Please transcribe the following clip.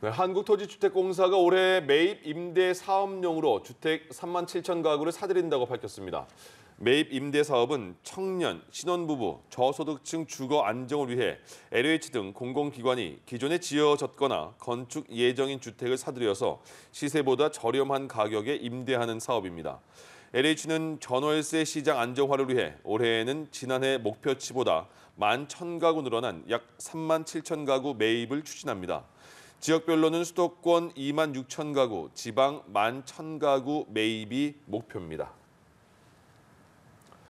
네, 한국토지주택공사가 올해 매입 임대 사업용으로 주택 3만 7천 가구를 사들인다고 밝혔습니다. 매입 임대 사업은 청년, 신혼부부, 저소득층 주거 안정을 위해 LH 등 공공기관이 기존에 지어졌거나 건축 예정인 주택을 사들여서 시세보다 저렴한 가격에 임대하는 사업입니다. LH는 전월세 시장 안정화를 위해 올해에는 지난해 목표치보다 1만 1천 가구 늘어난 약 3만 7천 가구 매입을 추진합니다. 지역별로는 수도권 2만 6천 가구, 지방 1만 1천 가구 매입이 목표입니다.